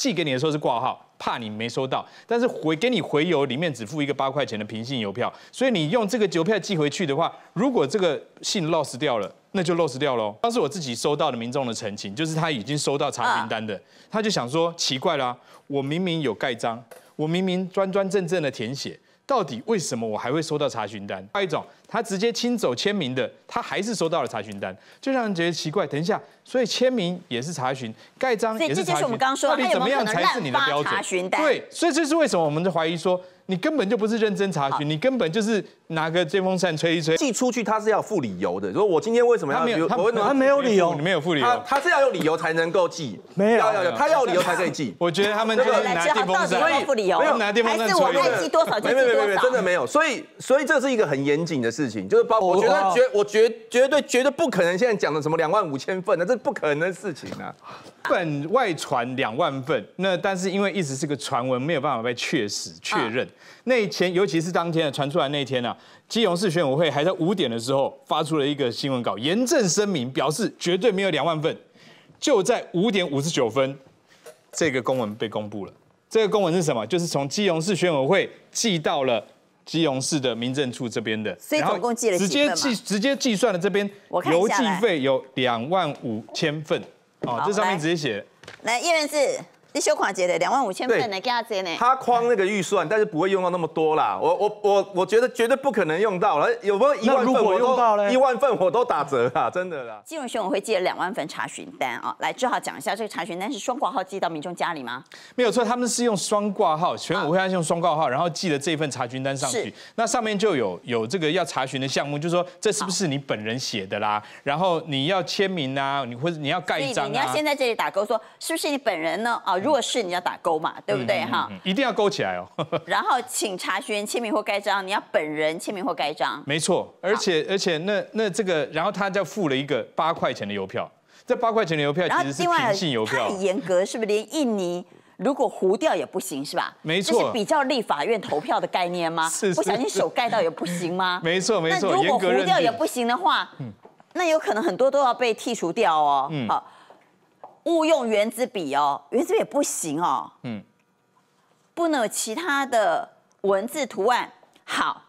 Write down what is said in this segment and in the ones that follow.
寄给你的时候是挂号，怕你没收到。但是回给你回邮里面只付一个八块钱的平信邮票，所以你用这个邮票寄回去的话，如果这个信 lost 掉了，那就 lost 掉喽。当时我自己收到了民众的澄清，就是他已经收到查询单的，他就想说奇怪啦，我明明有盖章，我明明专专正正的填写。到底为什么我还会收到查询单？还有一种，他直接亲走签名的，他还是收到了查询单，就让人觉得奇怪。等一下，所以签名也是查询，盖章也是查询。这就是我们刚说，到底怎么样才是你的标准？对，所以这是为什么我们在怀疑说。你根本就不是认真查询，你根本就是拿个电风扇吹一吹。寄出去他是要付理由的，说我今天为什么要？他没有，他没有理由，你没有付理由。他他是要有理由才能够寄，没有，他要理由才可以寄。我觉得他们就是拿电风扇，理由，没有拿电风扇。还是我爱寄多少就寄多少，真的没有。所以所以这是一个很严谨的事情，就是包我觉得绝我绝绝对绝对不可能现在讲的什么两万五千份那这不可能的事情啊。本外传两万份，那但是因为一直是个传闻，没有办法被确实确认。那天，尤其是当天的传出来那天啊，基隆市选委会还在五点的时候发出了一个新闻稿，严正声明表示绝对没有两万份。就在五点五十九分，这个公文被公布了。这个公文是什么？就是从基隆市选委会寄到了基隆市的民政处这边的，所以总共寄了直接计直接计算了这边邮寄费有两万五千份。哦，这上面直接写。来，叶院士。你修款结的两万五千份呢？给他结呢？他框那个预算，但是不会用到那么多啦。我我我，我觉得绝对不可能用到了。有没有一万份用到呢？一万份我都打折啦，真的啦。金融学会寄了两万份查询单啊，来，最好讲一下这个查询单是双挂号寄到民众家里吗？没有错，他们是用双挂号，全委会用双挂号，然后寄了这一份查询单上去。那上面就有有这个要查询的项目，就是说这是不是你本人写的啦？然后你要签名啊，你或者你要盖章啊。你要先在这里打勾，说是不是你本人呢？哦。如果是你要打勾嘛，对不对哈？嗯。一定要勾起来哦。然后请查询签名或盖章，你要本人签名或盖章。没错，而且而且那那这个，然后他就付了一个八块钱的邮票，这八块钱的邮票其实是品信邮票。太严格，是不是连印尼如果糊掉也不行是吧？没错。这是比较立法院投票的概念吗？是。不小心手盖到也不行吗？没错没错。那如果糊掉也不行的话，嗯，那有可能很多都要被剔除掉哦。嗯。好。勿用原子笔哦，原子笔也不行哦。嗯，不能有其他的文字图案。好，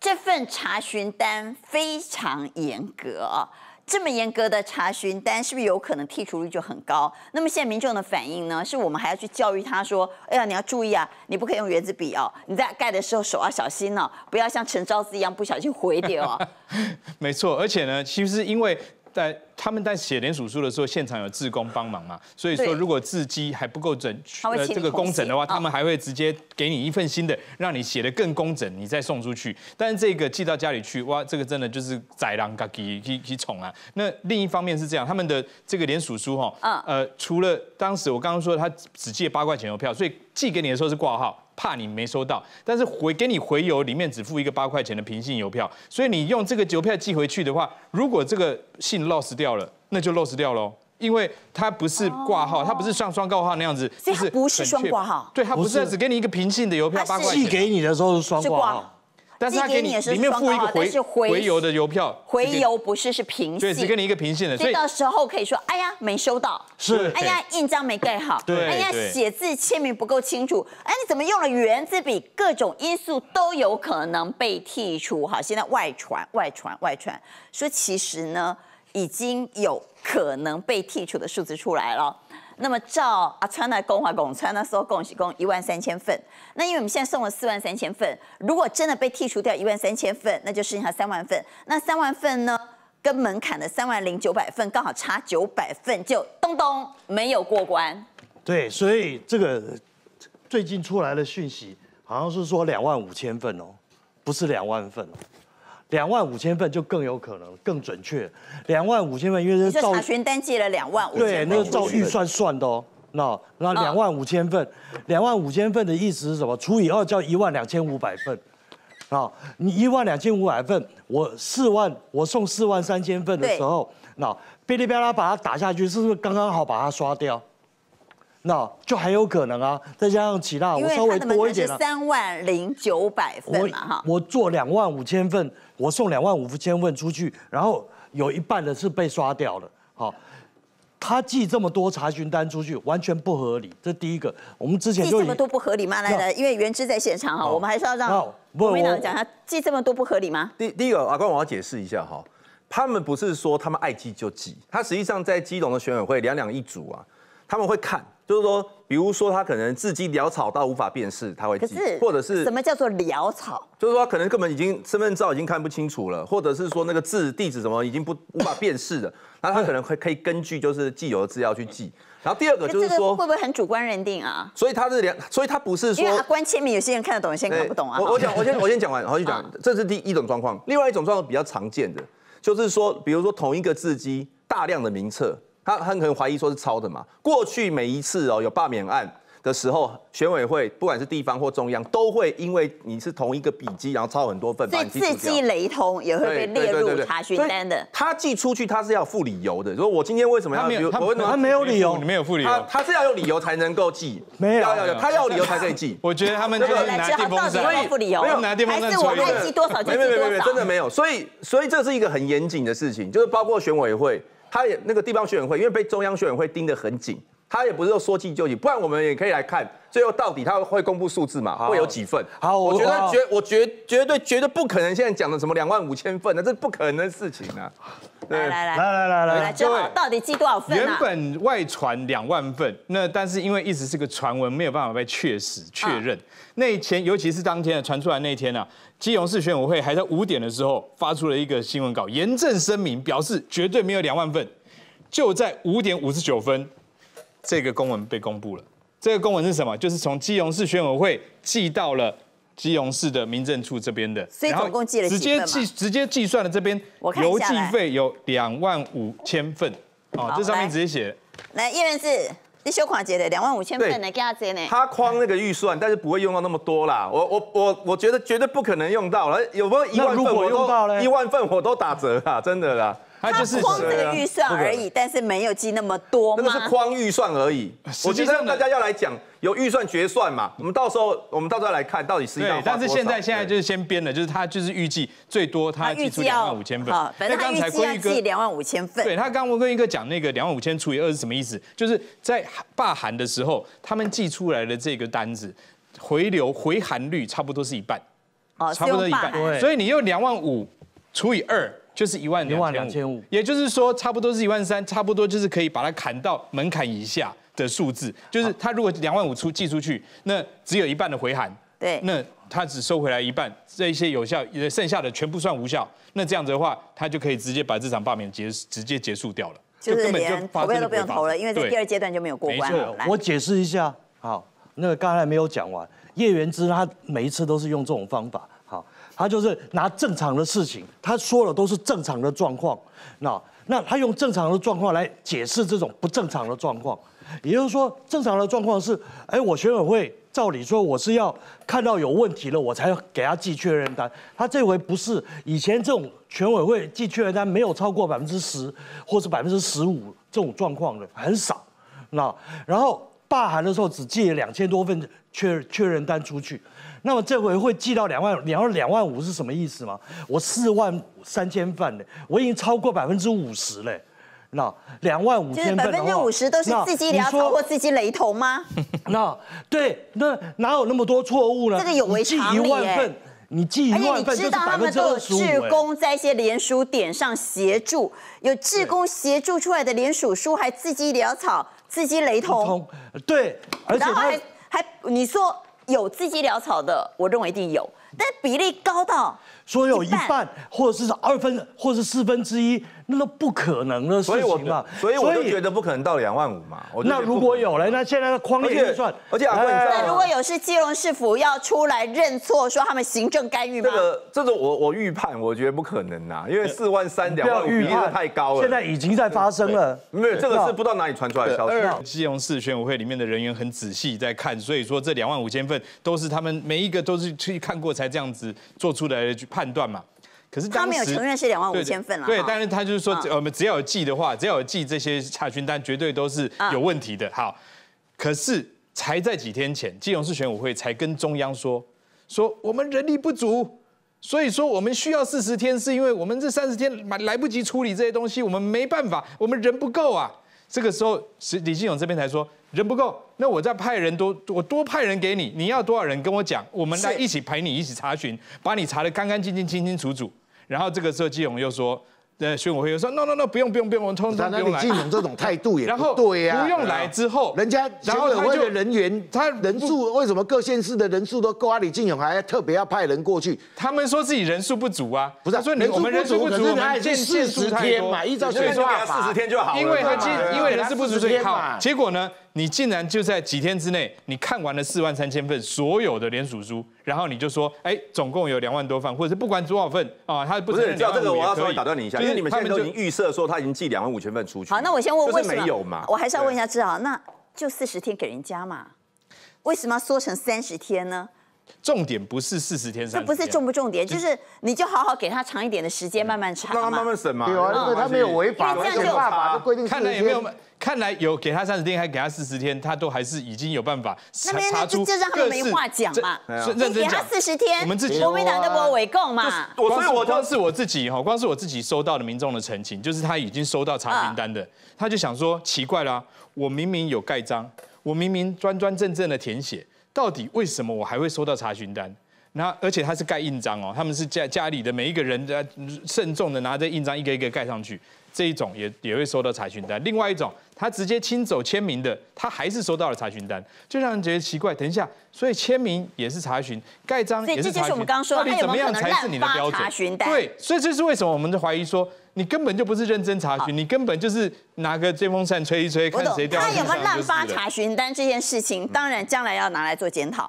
这份查询单非常严格哦。这么严格的查询单，是不是有可能剔除率就很高？那么现在民众的反应呢？是我们还要去教育他说：“哎呀，你要注意啊，你不可以用原子笔哦，你在盖的时候手要小心哦，不要像陈昭慈一样不小心毁掉。”哦。”没错，而且呢，其实因为。在他们在写连署书的时候，现场有志工帮忙嘛，所以说如果字迹还不够准呃，这个工整的话，他们还会直接给你一份新的，让你写的更工整，你再送出去。但是这个寄到家里去，哇，这个真的就是宰狼嘎鸡去去宠啊。那另一方面是这样，他们的这个连署书哈，呃，除了当时我刚刚说他只借八块钱邮票，所以寄给你的时候是挂号。怕你没收到，但是回给你回邮里面只付一个八块钱的平信邮票，所以你用这个邮票寄回去的话，如果这个信 lost 掉了，那就 lost 掉喽，因为它不是挂号，它不是像双挂号那样子，就是不是双挂号，对，它不是，只给你一个平信的邮票八块寄给你的时候是双挂号。但是他给你也是里面附一个回回邮的邮票，回邮不是是平信，只给你一个平信的，所以到时候可以说，哎呀没收到，是，哎呀印章没盖好，对，哎呀写字签名不够清楚，哎你怎么用了圆珠笔，各种因素都有可能被剔除哈。现在外传外传外传，说其实呢已经有可能被剔除的数字出来了。那么照阿川的公话，公川他说共是共一万三千份，那因为我们现在送了四万三千份，如果真的被剔除掉一万三千份，那就剩下三万份。那三万份呢，跟门槛的三万零九百份刚好差九百份，就咚咚没有过关。对，所以这个最近出来的讯息好像是说两万五千份哦，不是两万份哦。两万五千份就更有可能更准确，两万五千份，因为是照查询单借了两万五，对，那个照预算算的哦。那那两万五千份，两万五千份的意思是什么？除以二叫一万两千五百份，啊，你一万两千五百份，我四万，我送四万三千份的时候，那噼里啪啦把它打下去，是不是刚刚好把它刷掉？那就很有可能啊！再加上其他，我稍微多一点了。三万零九百分嘛，哈！我做两万五千份，我送两万五千份出去，然后有一半的是被刷掉了，好。他寄这么多查询单出去，完全不合理，这第一个。我们之前寄这么多不合理吗？来来，因为原知在现场哈，我们还是要让国民党讲他寄这么多不合理吗？第第一个，阿官，我要解释一下哈，他们不是说他们爱寄就寄，他实际上在基隆的选委会两两一组啊，他们会看。就是说，比如说他可能字迹潦草到无法辨识，他会记；或者是什么叫做潦草，就是说可能根本已经身份证照已经看不清楚了，或者是说那个字地址什么已经不无法辨识的，那他可能会可以根据就是寄有的资料去寄。然后第二个就是说会不会很主观认定啊？所以他是两，所以他不是说关签名，有些人看得懂，有些人看不懂啊。我我讲，我先我先讲完，然后就讲这是第一种状况。另外一种状况比较常见的，就是说比如说同一个字迹大量的名册。他很可能怀疑说是抄的嘛？过去每一次哦有罢免案的时候，选委会不管是地方或中央，都会因为你是同一个笔记，然后抄很多份，所以字迹雷同也会被列入查询单的。他寄出去他是要付理由的，说我今天为什么要免？他没有理由，没有理由，他他是要有理由才能够寄。没有，他要理由才可以寄。我觉得他们拿地方证，所以没有拿地方证抄的，没有，没有，没有，真的没有。所以，所以这是一个很严谨的事情，就是包括选委会。他也那个地方选委会，因为被中央选委会盯得很紧。他也不是说说即就即，不然我们也可以来看，最后到底他会公布数字嘛？会有几份？好，我觉得绝我绝绝对绝对不可能，现在讲的什么两万五千份呢？这不可能的事情啊！来来来来来来，各位到底寄多少份啊？原本外传两万份，那但是因为一直是个传闻，没有办法被确实确认。那前尤其是当天的传出来那天啊，基隆市选委会还在五点的时候发出了一个新闻稿，严正声明表示绝对没有两万份，就在五点五十九分。这个公文被公布了。这个公文是什么？就是从基隆市选委会寄到了基隆市的民政处这边的，所以总共寄了直接计直接计算了这边邮寄费有两万五千份哦，这上面直接写。来，叶院士，你修垮姐的两万五千份呢，给他接呢。他框那个预算，但是不会用到那么多啦。我我我我觉得绝对不可能用到了，有没有一万份？如果用到呢？一万份我都打折啦，真的啦。他就是框个预算而已，但是没有记那么多那个是框预算而已。我今天大家要来讲有预算决算嘛？我们到时候我们到时候来看，到底是要。但是现在现在就是先编了，就是他就是预计最多他预出两万五千份。那刚才桂玉哥两万五千份。对，他刚刚跟玉哥讲那个两万五千除以二是什么意思？就是在罢函的时候，他们寄出来的这个单子回流回函率差不多是一半，差不多一半。所以你用两万五除以二。就是一万两万两千五，也就是说，差不多是一万三，差不多就是可以把它砍到门槛以下的数字。就是他如果两万五出寄出去，那只有一半的回函。对，那他只收回来一半，这一些有效，剩下的全部算无效。那这样子的话，他就可以直接把这场罢免结直接结束掉了，就是连投票都不用投了，因为第二阶段就没有过关了。我解释一下，好，那个刚才没有讲完，叶元之他每一次都是用这种方法。他就是拿正常的事情，他说的都是正常的状况，那那他用正常的状况来解释这种不正常的状况，也就是说，正常的状况是，哎，我选委会照理说我是要看到有问题了，我才给他寄确认单。他这回不是以前这种全委会寄确认单没有超过百分之十或是百分之十五这种状况的很少，那然后。发函的时候只寄了两千多份确确认单出去，那么这回会寄到两万，两要两万五是什么意思吗？我四万三千份嘞，我已经超过百分之五十嘞，那两万五千。就百分之五十都是自己潦草，超过自己雷同吗？那对，那哪有那么多错误呢？这个有违常理哎。你寄一万份，你寄一万份就是百分之二十五。他们都有志工在一些联署点上协助，有志工协助出来的联署书还自己潦草。字迹雷同，对，而且还还你说有字迹潦草的，我认为一定有，但比例高到说有一半，或者是二分，或者是四分之一。那不可能的事情嘛，所以我就觉得不可能到两万五嘛。那如果有了，那现在的框列算，而且我问一下，那如果有是基隆市府要出来认错，说他们行政干预吗？这个，这个我我预判，我觉得不可能呐，因为四万三两万，不要预太高了。现在已经在发生了，没有这个是不知道哪里传出来的消息。基隆市选委会里面的人员很仔细在看，所以说这两万五千份都是他们每一个都是去看过才这样子做出来的判断嘛。可是他没有承认是两万五千份了。对，但是他就是说，我们只要有寄的话，只要有寄这些查询单，绝对都是有问题的。好，可是才在几天前，金隆是选委会才跟中央说，说我们人力不足，所以说我们需要四十天，是因为我们这三十天来来不及处理这些东西，我们没办法，我们人不够啊。这个时候是李金勇这边才说人不够，那我再派人多，我多派人给你，你要多少人跟我讲，我们来一起陪你一起查询，把你查的干干净净、清清楚楚。然后这个时候，金勇又说：“对，宣武会又说，no no no，不用不用不用，我们通统不用来。”你勇这种态度也对呀。不用来之后，人家宣武会的人员，他人数为什么各县市的人数都够？阿里金勇还特别要派人过去。他们说自己人数不足啊，不是？他说你我们人数不足，我们建四十天嘛，依照税收法四十天就好，因为建因为人数不足，所以嘛。结果呢？你竟然就在几天之内，你看完了四万三千份所有的联署书，然后你就说，哎，总共有两万多份，或者是不管多少份啊，他不是叫这个？我要稍微打断你一下，因为你们现在都已经预设说他已经寄两万五千份出去。好，那我先问，就是没有嘛？我还是要问一下志豪，那就四十天给人家嘛？为什么要缩成三十天呢？重点不是四十天，这不是重不重点，就是你就好好给他长一点的时间，慢慢查，让他慢慢审嘛。对啊，他没有违法，没有犯法，都规定四十看来有给他三十天，还给他四十天，他都还是已经有办法。那边就就让他们没话讲嘛。你给他四十天，我们自己国民党都内部围共嘛。所以我光是我自己哈，光是我自己收到的民众的澄清，就是他已经收到查名单的，他就想说奇怪了，我明明有盖章，我明明端端正正的填写，到底为什么我还会收到查询单？那而且他是盖印章哦，他们是家家里的每一个人在慎重的拿着印章一个一个盖上去。这一种也也会收到查询单，另外一种他直接亲走签名的，他还是收到了查询单，就让人觉得奇怪。等一下，所以签名也是查询，盖章也是查询。到底怎么样才是你的标准？对，所以这是为什么我们就怀疑说，你根本就不是认真查询，你根本就是拿个电风扇吹一吹，看谁掉他有没有滥发查询单这件事情，当然将来要拿来做检讨。